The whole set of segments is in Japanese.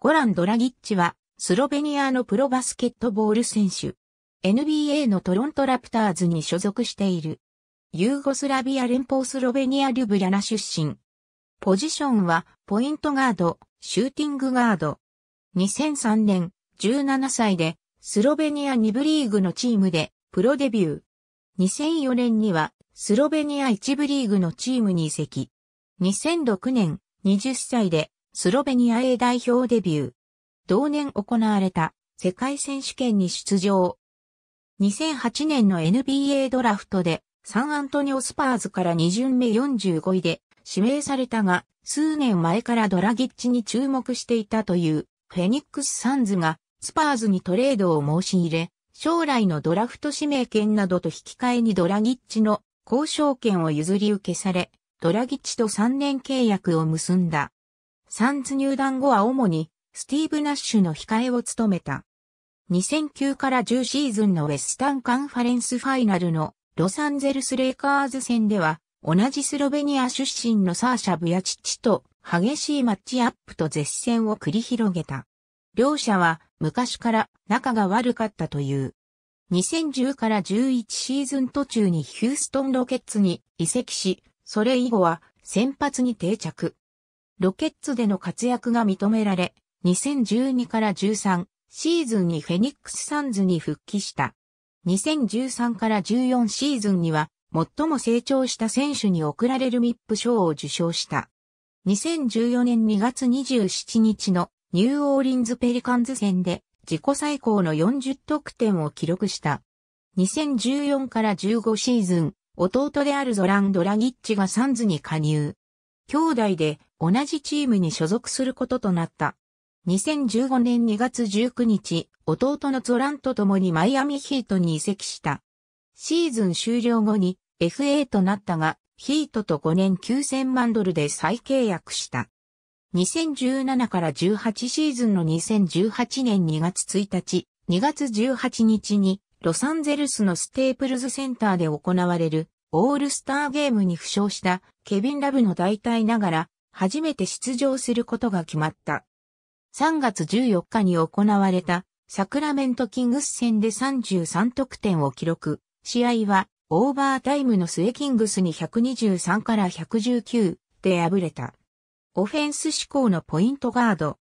ゴラン・ドラギッチは、スロベニアのプロバスケットボール選手。NBA のトロントラプターズに所属している。ユーゴスラビア連邦スロベニア・リュブリャナ出身。ポジションは、ポイントガード、シューティングガード。2003年、17歳で、スロベニア2部リーグのチームで、プロデビュー。2004年には、スロベニア1部リーグのチームに移籍。2006年、20歳で、スロベニア A 代表デビュー。同年行われた世界選手権に出場。2008年の NBA ドラフトでサンアントニオスパーズから2巡目45位で指名されたが、数年前からドラギッチに注目していたというフェニックス・サンズがスパーズにトレードを申し入れ、将来のドラフト指名権などと引き換えにドラギッチの交渉権を譲り受けされ、ドラギッチと3年契約を結んだ。サンズ入団後は主にスティーブ・ナッシュの控えを務めた。2009から10シーズンのウェスタンカンファレンスファイナルのロサンゼルス・レイカーズ戦では同じスロベニア出身のサーシャ・ブヤチッチと激しいマッチアップと絶戦を繰り広げた。両者は昔から仲が悪かったという。2010から11シーズン途中にヒューストンロケッツに移籍し、それ以後は先発に定着。ロケッツでの活躍が認められ、2012から13シーズンにフェニックスサンズに復帰した。2013から14シーズンには最も成長した選手に贈られるミップ賞を受賞した。2014年2月27日のニューオーリンズペリカンズ戦で自己最高の40得点を記録した。2014から15シーズン、弟であるゾラン・ドラギッチがサンズに加入。兄弟で同じチームに所属することとなった。2015年2月19日、弟のゾランと共にマイアミヒートに移籍した。シーズン終了後に FA となったが、ヒートと5年9000万ドルで再契約した。2017から18シーズンの2018年2月1日、2月18日にロサンゼルスのステープルズセンターで行われるオールスターゲームに負傷したケビン・ラブの代替ながら初めて出場することが決まった。3月14日に行われたサクラメントキングス戦で33得点を記録。試合はオーバータイムの末キングスに123から119で敗れた。オフェンス志向のポイントガード。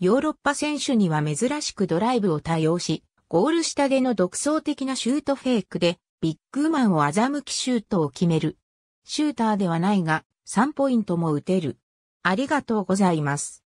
ヨーロッパ選手には珍しくドライブを多用し、ゴール下での独創的なシュートフェイクでビッグマンを欺きシュートを決める。シューターではないが3ポイントも打てる。ありがとうございます。